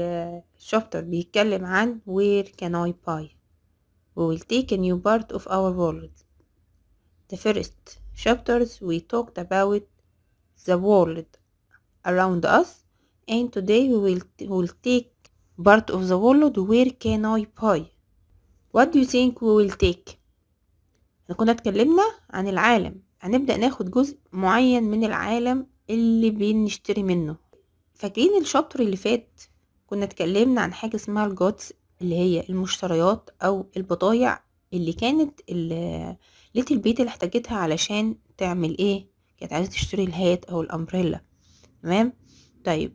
الشابتر بيتكلم عن where can I buy we will take a new part of our world the first chapters we talked about the world around us and today we will, will take part of the world where can I buy what do you think we will take احنا كنا اتكلمنا عن العالم هنبدأ ناخد جزء معين من العالم اللي بنشتري منه فاكرين الشابتر اللي فات كنا اتكلمنا عن حاجة اسمها الجودز اللي هي المشتريات أو البضايع اللي كانت ليت البيت اللي احتاجتها علشان تعمل ايه كانت عايزة تشتري الهات أو الأمبريلا تمام طيب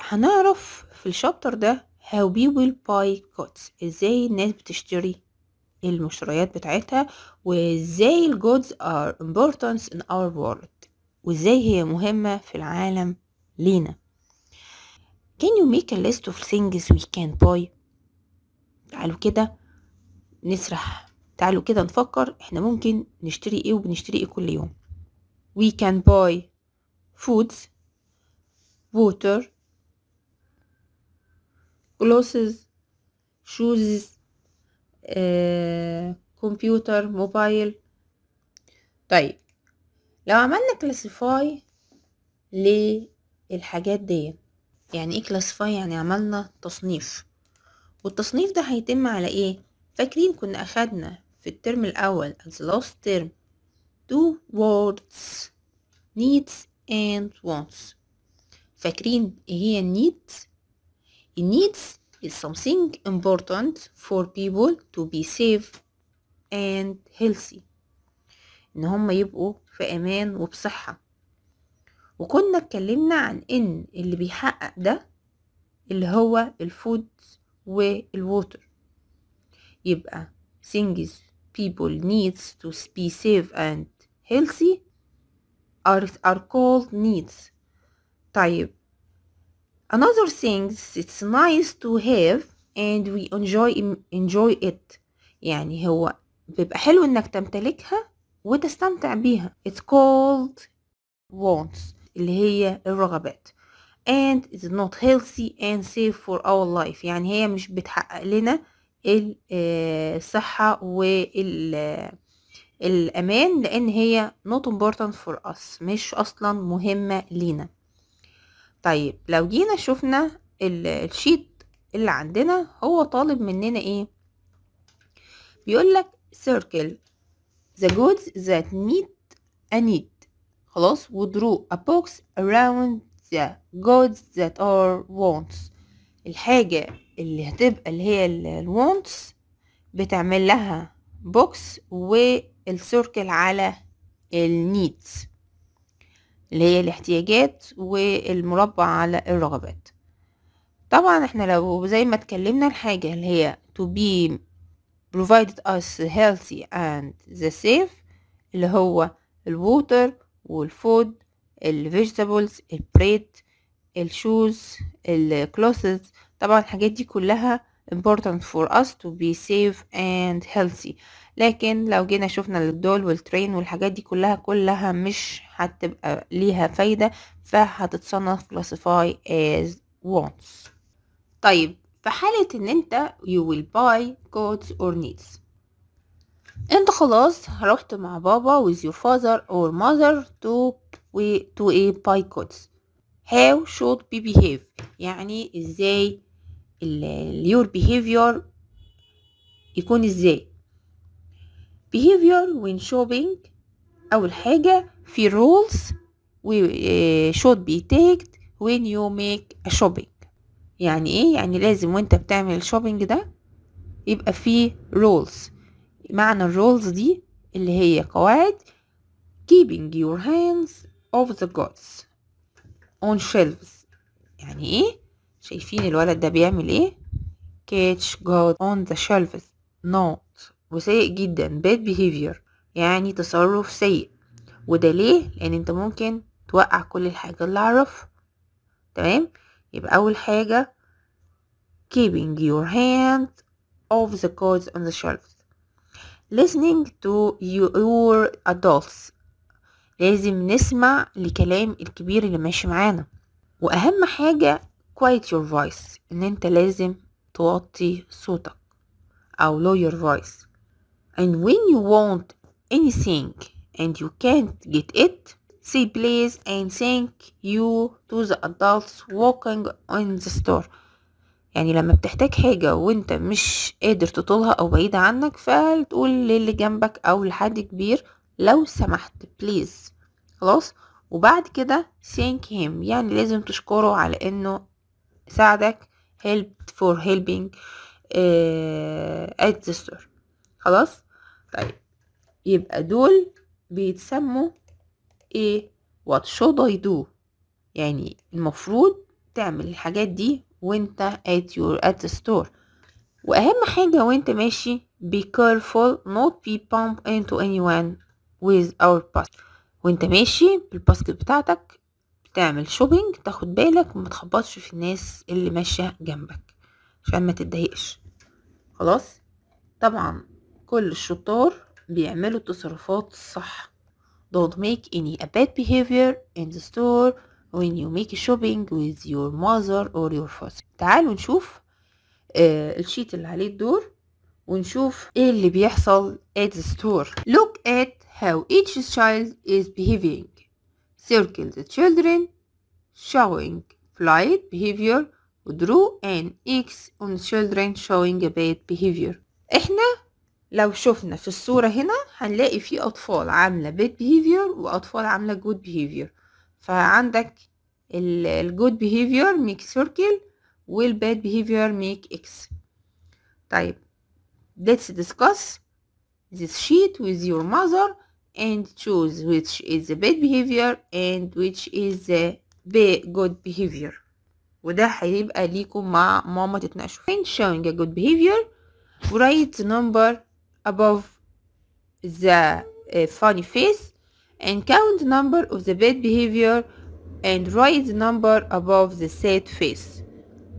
هنعرف في الشابتر ده how people buy goods ازاي الناس بتشتري المشتريات بتاعتها وازاي الجودز are important in our world وازاي هي مهمة في العالم لينا Can you make a list of things we can buy تعالوا كده نسرح تعالوا كده نفكر احنا ممكن نشتري ايه وبنشتري ايه كل يوم we can buy foods water glasses shoes كمبيوتر آه، موبايل طيب لو عملنا كلاسيفاي للحاجات ديت يعني ايه كلاسيفاي يعني عملنا تصنيف والتصنيف ده هيتم على ايه فاكرين كنا اخدنا في الترم الاول as last term two words needs and wants فاكرين ايه هي needs needs is something important for people to be safe and healthy ان هم يبقوا في امان وبصحه وكنا اتكلمنا عن ان اللي بيحقق ده اللي هو الفود والووتر يبقى things people needs to be safe and healthy are, are called needs طيب another things it's nice to have and we enjoy enjoy it يعني هو بيبقى حلو انك تمتلكها وتستمتع بيها it's called wants اللي هي الرغبات and is not healthy and safe for our life يعني هي مش بتحقق لنا آه، الصحة والأمان لأن هي not important for us مش أصلا مهمة لينا طيب لو جينا شفنا الشيت اللي عندنا هو طالب مننا ايه بيقولك circle the goods that meet a need خلاص ودرو a box around the goods that are wants الحاجة اللي هتبقى اللي هي ال wants بتعمل لها بوكس والسيركل على needs اللي هي الاحتياجات والمربع على الرغبات طبعا احنا لو زي ما اتكلمنا الحاجة اللي هي to be provided us healthy and the safe اللي هو الووتر والفود الفيجيتابلز البريت الشوز الكلوثز طبعا الحاجات دي كلها important for us to be safe and healthy لكن لو جينا شفنا الدول والترين والحاجات دي كلها كلها مش هتبقى ليها فايدة فهتتصنف classify as wants طيب في حالة ان انت you will buy goods or needs انت خلاص رحت مع بابا with your father or mother to, to a boycott how should be behave يعني ازاي your behavior يكون ازاي behavior when shopping اول حاجة في rules we should be taken when you make a shopping يعني ايه يعني لازم وانت بتعمل shopping ده يبقى فيه rules معنى الرولز دي اللي هي قواعد keeping your hands of the gods on shelves يعني ايه شايفين الولد ده بيعمل ايه catch God on the shelves not وسيء جدا bad behavior يعني تصرف سيء وده ليه لان انت ممكن توقع كل الحاجة اللي اعرفها تمام يبقى اول حاجة keeping your hands of the gods on the shelves listening to your adults لازم نسمع لكلام الكبير اللي ماشي معانا واهم حاجة quiet your voice ان انت لازم توطي صوتك او lower your voice and when you want anything and you can't get it say please and thank you to the adults walking in the store يعني لما بتحتاج حاجة وانت مش قادر تطولها او بعيدة عنك فتقول للي جنبك او لحد كبير لو سمحت بليز خلاص وبعد كده thank him يعني لازم تشكره على انه ساعدك helped for helping uh, at the store خلاص طيب يبقى دول بيتسموا ايه what should I do يعني المفروض تعمل الحاجات دي وانت at your at the store واهم حاجة وانت ماشي be careful not be pumped into anyone with our basket وانت ماشي بالباسكت بتاعتك بتعمل شوبينج تاخد بالك وما تخبطش في الناس اللي ماشيه جنبك عشان ما تتضايقش خلاص طبعا كل الشطار بيعملوا التصرفات صح don't make any bad behavior in the store when you make shopping with your mother or your father تعالوا نشوف آه الشيت اللي عليه الدور ونشوف ايه اللي بيحصل at the store look at how each child is behaving circle the children showing polite behavior draw an X on children showing a bad behavior احنا لو شفنا في الصورة هنا هنلاقي في أطفال عاملة bad behavior وأطفال عاملة good behavior فعندك الجود بيهيفير ميك سيركل والباد بيهيفير ميك اكس طيب let's discuss this sheet with your mother and choose which is the bad behavior and which is the good behavior وده هيبقى ليكم مع ماما تتناقشوا فين showing a good behavior write the number above the uh, funny face and count the number of the bad behavior and write the number above the said face.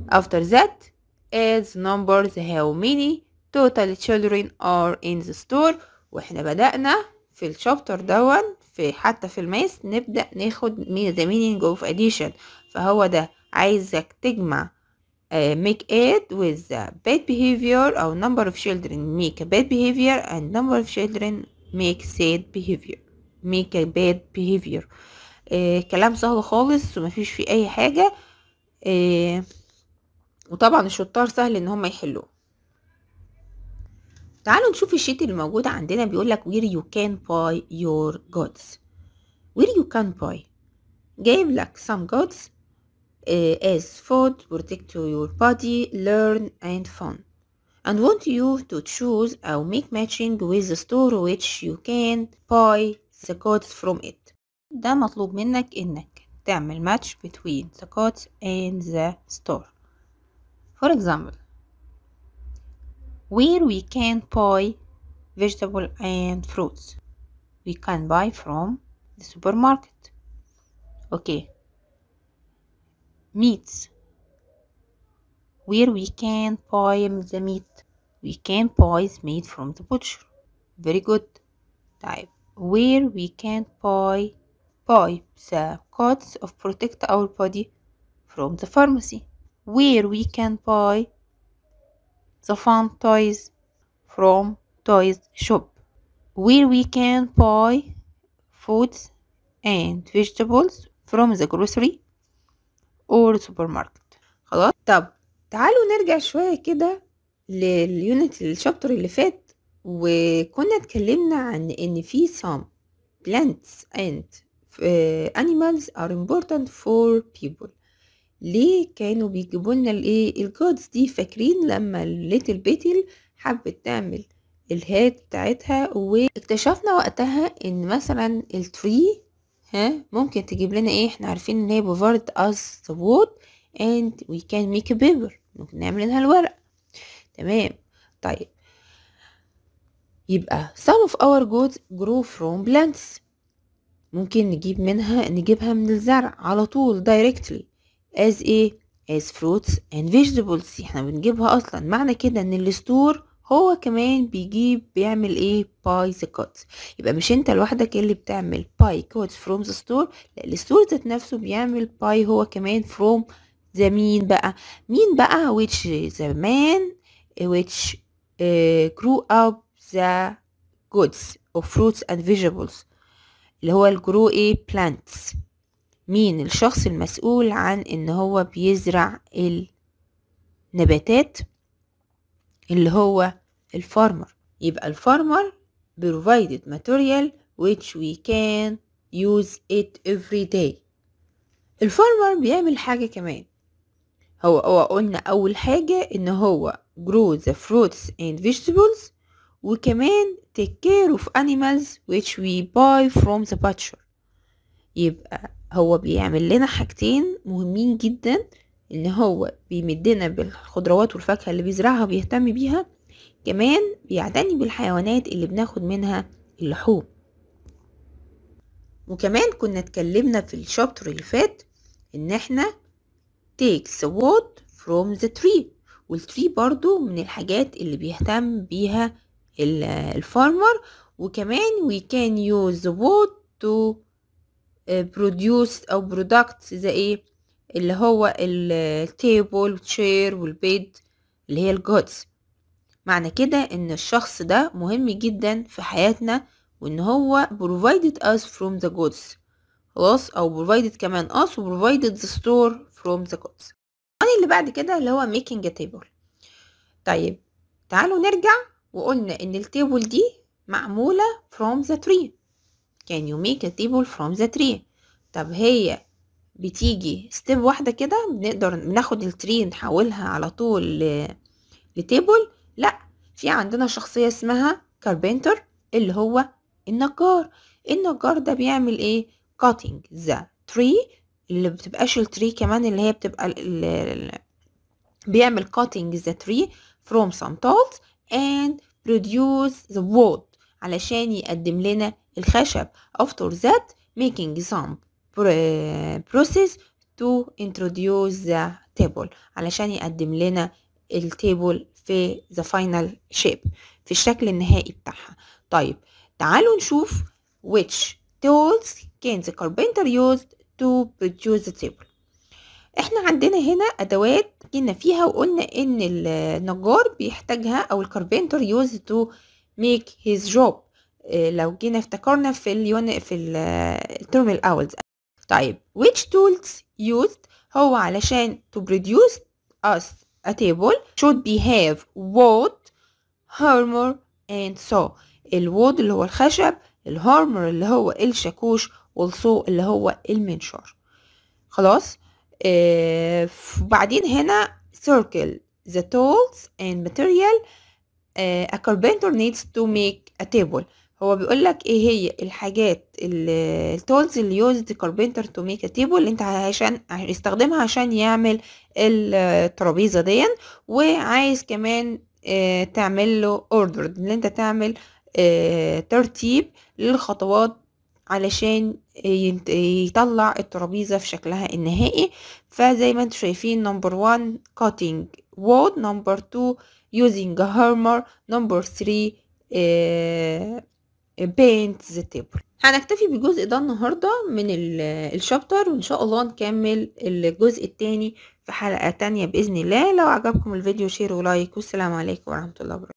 After that, add numbers how many total children are in the store واحنا بدأنا في الشابتر دون في حتى في الماس نبدأ ناخد the meaning of addition فهو ده عايزك تجمع uh, make add with the bad behavior or number of children make a bad behavior and number of children make sad behavior make a bad behavior آه eh, كلام سهل خالص ومفيش فيه اي حاجة آه eh, وطبعا الشطار سهل ان هم يحلوه تعالوا نشوف الشيت اللي موجود عندنا بيقول لك where you can buy your goods where you can buy game like some goods uh, as food protect your body learn and fun and want you to choose or make matching with the store which you can buy the codes from it ده مطلوب منك انك تعمل match between the codes and the store for example where we can buy vegetable and fruits we can buy from the supermarket okay meats where we can buy the meat we can buy meat from the butcher very good type where we can buy, buy the coats of protect our body from the pharmacy where we can buy the fun toys from toys shop where we can buy foods and vegetables from the grocery or supermarket خلاص طب تعالوا نرجع شوية كده لليونت الشابتر اللي فات وكنا اتكلمنا عن ان في some plants and uh, animals are important for people ليه كانوا بيجيبوا لنا الايه الجودز دي فاكرين لما الليتل بيتل حبت تعمل الهات بتاعتها واكتشفنا وقتها ان مثلا التري ها ممكن تجيب لنا ايه احنا عارفين ان هي بوفرد اس ذا وود اند وي كان ميك بيبر ممكن نعمل لها الورق تمام طيب يبقى some of our goods grow from plants ممكن نجيب منها نجيبها من الزرع على طول directly as ايه as fruits and vegetables احنا بنجيبها اصلا معنى كده ان الستور هو كمان بيجيب بيعمل ايه باي ذا كات يبقى مش انت لوحدك اللي بتعمل باي كوتس فروم ذا ستور لا الستور ذات نفسه بيعمل باي هو كمان فروم ذا مين بقى مين بقى which ذا مان which uh, grew up the goods of fruits and vegetables اللي هو الجرو ايه plants مين الشخص المسؤول عن ان هو بيزرع النباتات اللي هو الفارمر يبقى الفارمر provided material which we can use it every day الفارمر بيعمل حاجة كمان هو, هو قلنا أول حاجة إن هو grow the fruits and vegetables وكمان take care of animals which we buy from the butcher يبقى هو بيعمل لنا حاجتين مهمين جدا ان هو بيمدنا بالخضروات والفاكهة اللي بيزرعها وبيهتم بيها كمان بيعتني بالحيوانات اللي بناخد منها اللحوم وكمان كنا اتكلمنا في الشابتر اللي فات ان احنا take the wood from the tree والتري برضو من الحاجات اللي بيهتم بيها الفارمر وكمان we can use the wood to uh, produce أو product زي ايه اللي هو التيبل والشير والبيد اللي هي الجودز معنى كده ان الشخص ده مهم جدا في حياتنا وان هو provided us from the goods خلاص او provided كمان us و provided the store from the goods يعني اللي بعد كده اللي هو making a table طيب تعالوا نرجع وقلنا ان التيبل دي معمولة from the tree can you make a table from the tree طب هي بتيجي ستيب واحدة كده بنقدر ناخد التري نحولها على طول لتيبل لا في عندنا شخصية اسمها كاربينتر اللي هو النجار النجار ده بيعمل ايه cutting the tree اللي بتبقاش التري كمان اللي هي بتبقى اللي بيعمل cutting the tree from some tools and produce the wood علشان يقدم لنا الخشب after that making some process to introduce the table علشان يقدم لنا التابل في the final shape في الشكل النهائي بتاعها طيب تعالوا نشوف which tools can the carpenter used to produce the table احنا عندنا هنا ادوات جينا فيها وقلنا ان النجار بيحتاجها او الكاربنتر يوز تو ميك هيز جوب لو جينا افتكرنا في اليون في الترم الاول آه، طيب which tools used هو علشان to produce us a table should be have wood armor and saw الوود اللي هو الخشب الهارمر اللي هو الشاكوش والصو اللي هو المنشار خلاص آه، وبعدين هنا circle the tools and material آه، a carpenter needs to make a table هو بيقول لك ايه هي الحاجات التولز اللي يوزد كاربنتر تو ميك تيبل اللي انت عشان يستخدمها عشان يعمل الترابيزه دي وعايز كمان آه، تعمل له اوردر ان انت تعمل ترتيب للخطوات علشان يطلع الترابيزة في شكلها النهائي فزي ما انتوا شايفين نمبر 1 cutting wood نمبر 2 using a hammer نمبر 3 آه، paint the table هنكتفي بالجزء ده النهاردة من الشابتر وان شاء الله نكمل الجزء التاني في حلقة تانية بإذن الله لو عجبكم الفيديو شير ولايك والسلام عليكم ورحمة الله وبركاته